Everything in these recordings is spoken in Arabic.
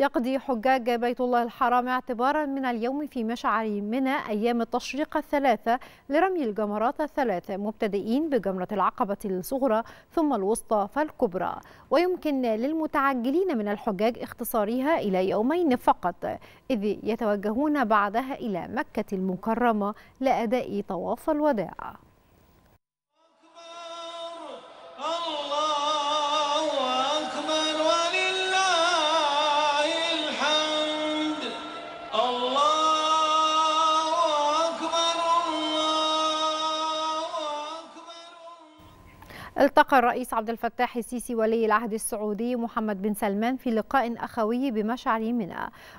يقضي حجاج بيت الله الحرام اعتبارا من اليوم في مشعر منى أيام التشريق الثلاثة لرمي الجمرات الثلاثة مبتدئين بجمرة العقبة الصغرى ثم الوسطى فالكبرى ويمكن للمتعجلين من الحجاج اختصارها إلى يومين فقط إذ يتوجهون بعدها إلى مكة المكرمة لأداء طواف الوداع التقى الرئيس عبد الفتاح السيسي ولي العهد السعودي محمد بن سلمان في لقاء أخوي بمشعل منى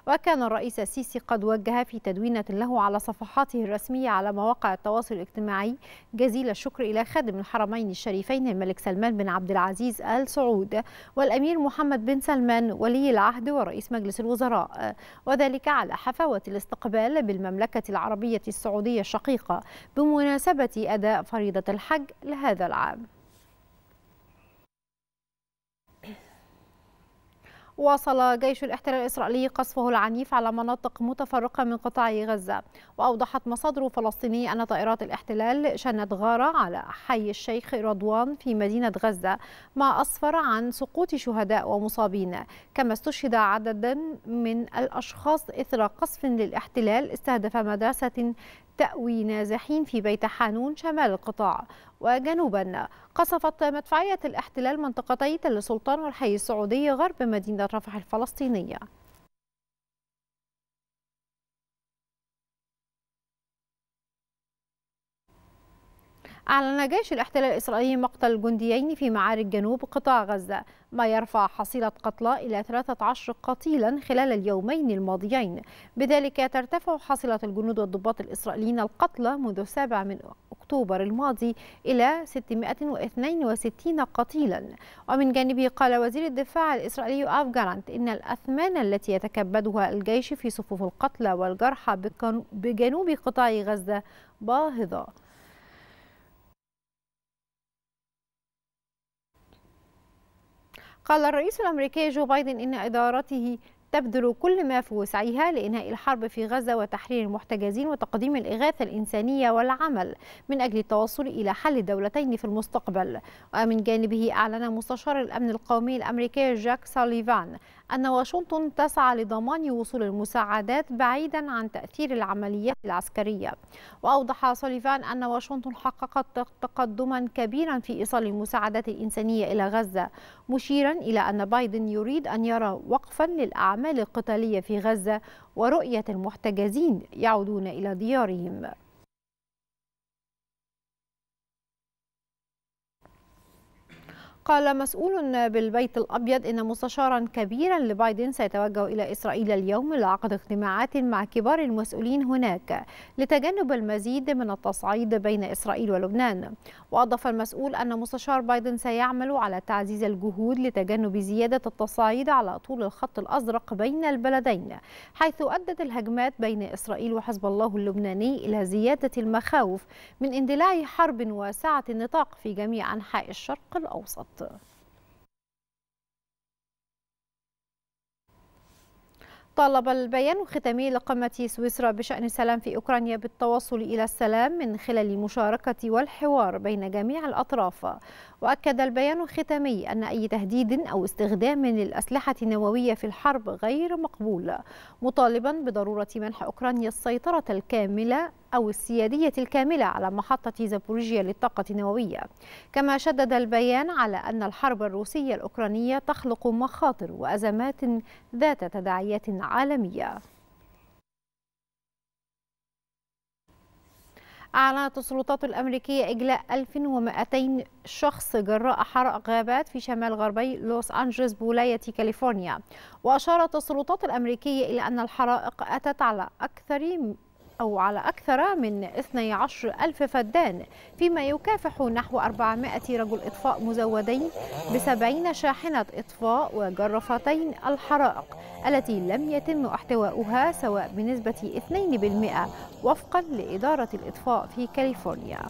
وكان الرئيس السيسي قد وجه في تدوينة له على صفحاته الرسمية على مواقع التواصل الاجتماعي جزيل الشكر إلى خادم الحرمين الشريفين الملك سلمان بن عبد العزيز آل سعود والأمير محمد بن سلمان ولي العهد ورئيس مجلس الوزراء وذلك على حفاوة الاستقبال بالمملكة العربية السعودية الشقيقة بمناسبة أداء فريضة الحج لهذا العام واصل جيش الاحتلال الإسرائيلي قصفه العنيف على مناطق متفرقة من قطاع غزة وأوضحت مصادر فلسطينية أن طائرات الاحتلال شنت غارة على حي الشيخ رضوان في مدينة غزة ما أسفر عن سقوط شهداء ومصابين كما استشهد عددا من الأشخاص إثر قصف للاحتلال استهدف مدرسة تأوي نازحين في بيت حانون شمال القطاع وجنوبا قصفت مدفعية الاحتلال منطقتي تل السلطان والحي السعودي غرب مدينة رفح الفلسطينية أعلن جيش الاحتلال الإسرائيلي مقتل جنديين في معارك جنوب قطاع غزة ما يرفع حصيلة قتلى إلى 13 قتيلا خلال اليومين الماضيين بذلك ترتفع حصيلة الجنود والضباط الإسرائيليين القتلى منذ 7 من أكتوبر الماضي إلى 662 قتيلا ومن جانبه قال وزير الدفاع الإسرائيلي آف جارانت إن الأثمان التي يتكبدها الجيش في صفوف القتلى والجرحى بجنوب قطاع غزة باهظة قال الرئيس الأمريكي جو بايدن إن إدارته تبذل كل ما في وسعها لإنهاء الحرب في غزة وتحرير المحتجزين وتقديم الإغاثة الإنسانية والعمل من أجل التوصل إلى حل دولتين في المستقبل ومن جانبه أعلن مستشار الأمن القومي الأمريكي جاك ساليفان أن واشنطن تسعى لضمان وصول المساعدات بعيدا عن تأثير العمليات العسكرية وأوضح سوليفان أن واشنطن حققت تقدما كبيرا في إيصال المساعدات الإنسانية إلى غزة مشيرا إلى أن بايدن يريد أن يرى وقفا للأعمال الأعمال القتالية في غزة ورؤية المحتجزين يعودون إلى ديارهم قال مسؤول بالبيت الأبيض إن مستشارا كبيرا لبايدن سيتوجه إلى إسرائيل اليوم لعقد اجتماعات مع كبار المسؤولين هناك لتجنب المزيد من التصعيد بين إسرائيل ولبنان وأضاف المسؤول أن مستشار بايدن سيعمل على تعزيز الجهود لتجنب زيادة التصعيد على طول الخط الأزرق بين البلدين حيث أدت الهجمات بين إسرائيل وحزب الله اللبناني إلى زيادة المخاوف من اندلاع حرب واسعة النطاق في جميع أنحاء الشرق الأوسط طالب البيان الختامي لقمة سويسرا بشأن السلام في أوكرانيا بالتوصل إلى السلام من خلال المشاركة والحوار بين جميع الأطراف وأكد البيان الختامي أن أي تهديد أو استخدام للأسلحة النووية في الحرب غير مقبول مطالبا بضرورة منح أوكرانيا السيطرة الكاملة أو السيادية الكاملة على محطة زابوريجيا للطاقة النووية كما شدد البيان على أن الحرب الروسية الأوكرانية تخلق مخاطر وأزمات ذات تداعيات عالمية أعلنت السلطات الأمريكية إجلاء 1200 شخص جراء حرق غابات في شمال غربي لوس أنجلوس بولاية كاليفورنيا وأشارت السلطات الأمريكية إلى أن الحرائق أتت على أكثر أو على أكثر من 12 ألف فدان فيما يكافح نحو 400 رجل إطفاء مزودين ب70 شاحنة إطفاء وجرفتين الحرائق التي لم يتم احتواؤها سواء بنسبة 2% وفقا لإدارة الإطفاء في كاليفورنيا